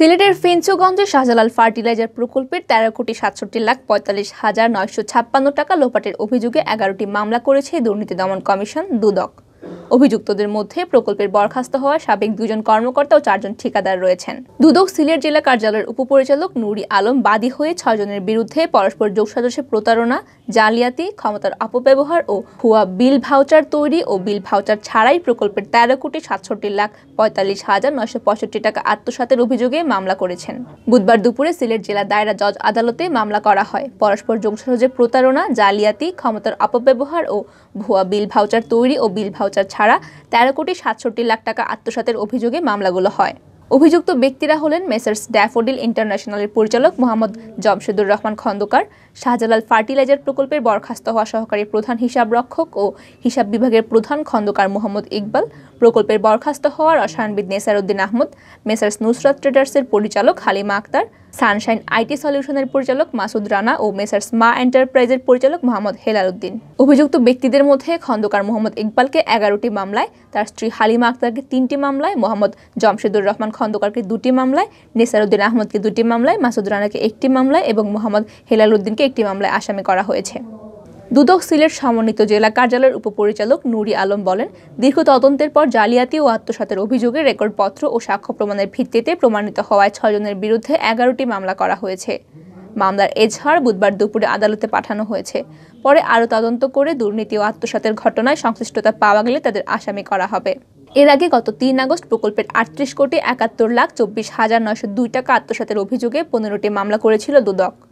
সিলেটের ফিঞ্চুগঞ্জে শাহজালাল ফার্টিলাইজার প্রকল্পের তেরো কোটি সাতষট্টি লাখ পঁয়তাল্লিশ হাজার নয়শো ছাপ্পান্ন টাকা লোপাটের অভিযোগে এগারোটি মামলা করেছে দুর্নীতি দমন কমিশন দুদক অভিযুক্তদের মধ্যে প্রকল্পের বরখাস্ত হওয়া সাবেক দুজন কর্মকর্তা ও চারজন ঠিকাদার রয়েছেন দুদক সিলেট জেলা কার্যালয়ের উপপরিচালক নুরি আলম বাদী হয়ে ছয়জনের বিরুদ্ধে পরস্পর যোগসাজসে প্রতারণা জালিয়াতি ক্ষমতার অপব্যবহার ও ভুয়া বিল ভাউচার তৈরি ও বিল ভাউচার ছাড়াই প্রকল্পের তেরো কোটি সাতষট্টি লাখ পঁয়তাল্লিশ হাজার নয়শো পঁয়ষট্টি টাকা আত্মসাতের অভিযোগে মামলা করেছেন বুধবার দুপুরে সিলেট জেলা দায়রা জজ আদালতে মামলা করা হয় পরস্পর যোগসাজসে প্রতারণা জালিয়াতি ক্ষমতার অপব্যবহার ও ভুয়া বিল ভাউচার তৈরি ও বিল ভাউচার ছাড়া তেরো কোটি সাতষট্টি লাখ টাকা আত্মসাতের অভিযোগে মামলাগুলো হয় অভিযুক্ত ব্যক্তিরা হলেন মেসার্স ড্যাফোডিল ইন্টারন্যাশনালের পরিচালক মোহাম্মদ জমশেদুর রহমান খন্দকার শাহজালাল ফার্টিলাইজার প্রকল্পের বরখাস্ত হওয়া সহকারী প্রধান হিসাব রক্ষক ও হিসাব বিভাগের প্রধান খন্দকার মোহাম্মদ ইকবাল প্রকল্পের বরখাস্ত হওয়া রসায়নবিদ নেসারউদ্দিন আহমদ মেসার্স নুসরাত ট্রেডার্সের পরিচালক হালিমা আক্তার সানশাইন আইটি সলিউশনের পরিচালক মাসুদ রানা ও মেসার্স মা এন্টারপ্রাইজের পরিচালক মোহাম্মদ হেলাল উদ্দিন অভিযুক্ত ব্যক্তিদের মধ্যে খন্দকার মোহাম্মদ ইকবালকে এগারোটি মামলায় তার স্ত্রী হালিমা আক্তারকে তিনটি মামলায় মোহাম্মদ জমশেদুর রহমান খন্দকারকে দুটি মামলায় নেসারুদ্দিন আহমদকে দুটি মামলায় মাসুদ রানাকে একটি মামলায় এবং মোহাম্মদ হেলাল উদ্দিনকে একটি মামলায় আসামি করা হয়েছে দুদক সিলেট সমন্বিত জেলা কার্যালয়ের উপপরিচালক নুরি আলম বলেন দীর্ঘ তদন্তের পর জালিয়াতি ও আত্মসাতের অভিযোগে রেকর্ডপত্র ও সাক্ষ্য প্রমাণের ভিত্তিতে প্রমাণিত হওয়ায় ছয়জনের বিরুদ্ধে এগারোটি মামলা করা হয়েছে মামলার এজহার বুধবার দুপুরে আদালতে পাঠানো হয়েছে পরে আরও তদন্ত করে দুর্নীতি ও আত্মসাতের ঘটনায় সংশ্লিষ্টতা পাওয়া গেলে তাদের আসামি করা হবে এর আগে গত তিন আগস্ট প্রকল্পের আটত্রিশ কোটি একাত্তর লাখ চব্বিশ হাজার নয়শো দুই টাকা আত্মসাতের অভিযোগে পনেরোটি মামলা করেছিল দুদক